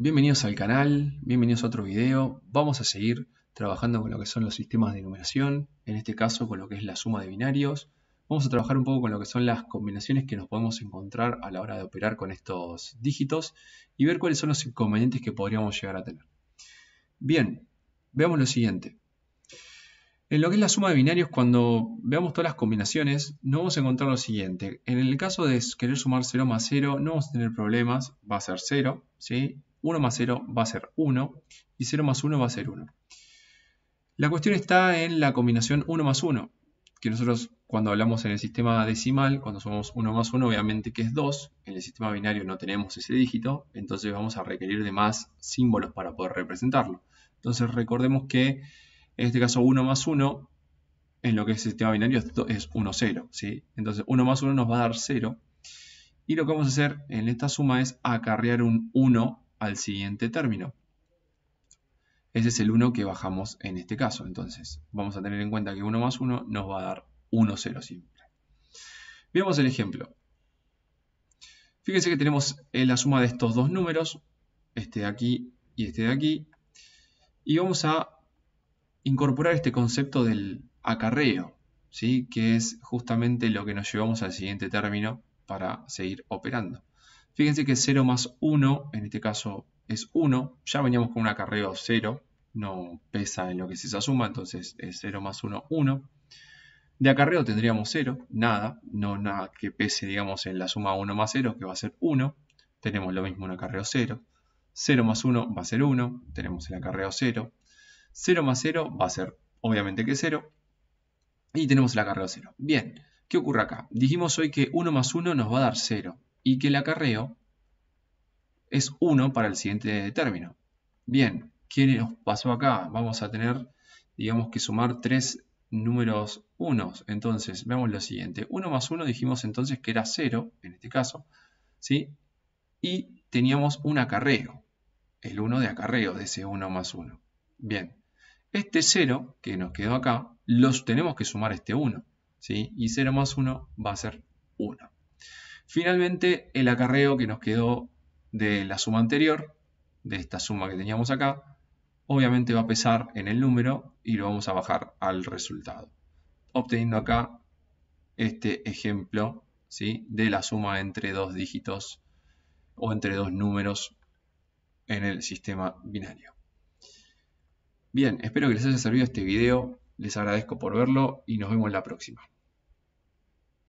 Bienvenidos al canal, bienvenidos a otro video. Vamos a seguir trabajando con lo que son los sistemas de numeración, en este caso con lo que es la suma de binarios. Vamos a trabajar un poco con lo que son las combinaciones que nos podemos encontrar a la hora de operar con estos dígitos y ver cuáles son los inconvenientes que podríamos llegar a tener. Bien, veamos lo siguiente. En lo que es la suma de binarios, cuando veamos todas las combinaciones, nos vamos a encontrar lo siguiente. En el caso de querer sumar 0 más 0, no vamos a tener problemas, va a ser 0, ¿sí? 1 más 0 va a ser 1 y 0 más 1 va a ser 1. La cuestión está en la combinación 1 más 1, que nosotros cuando hablamos en el sistema decimal, cuando somos 1 más 1, obviamente que es 2, en el sistema binario no tenemos ese dígito, entonces vamos a requerir de más símbolos para poder representarlo. Entonces recordemos que en este caso 1 más 1, en lo que es el sistema binario, es 1, 0. Entonces 1 más 1 nos va a dar 0. Y lo que vamos a hacer en esta suma es acarrear un 1 al siguiente término. Ese es el 1 que bajamos en este caso. Entonces, vamos a tener en cuenta que 1 más 1 nos va a dar 1, 0 simple, Veamos el ejemplo. Fíjense que tenemos eh, la suma de estos dos números, este de aquí y este de aquí, y vamos a incorporar este concepto del acarreo, ¿sí? que es justamente lo que nos llevamos al siguiente término para seguir operando. Fíjense que 0 más 1, en este caso es 1, ya veníamos con un acarreo 0, no pesa en lo que es esa suma, entonces es 0 más 1, 1. De acarreo tendríamos 0, nada, no nada que pese, digamos, en la suma 1 más 0, que va a ser 1. Tenemos lo mismo un acarreo 0. 0 más 1 va a ser 1, tenemos el acarreo 0. 0 más 0 va a ser, obviamente que 0. Y tenemos el acarreo 0. Bien, ¿qué ocurre acá? Dijimos hoy que 1 más 1 nos va a dar 0 y que el acarreo es 1 para el siguiente término. Bien, ¿qué nos pasó acá? Vamos a tener, digamos que sumar tres números 1. Entonces, veamos lo siguiente. 1 más 1 dijimos entonces que era 0, en este caso, ¿sí? Y teníamos un acarreo, el 1 de acarreo de ese 1 más 1. Bien, este 0 que nos quedó acá, los tenemos que sumar este 1, ¿sí? Y 0 más 1 va a ser 1. Finalmente, el acarreo que nos quedó de la suma anterior, de esta suma que teníamos acá, obviamente va a pesar en el número y lo vamos a bajar al resultado, obteniendo acá este ejemplo de la suma entre dos dígitos o entre dos números en el sistema binario. Bien, espero que les haya servido este video, les agradezco por verlo y nos vemos la próxima.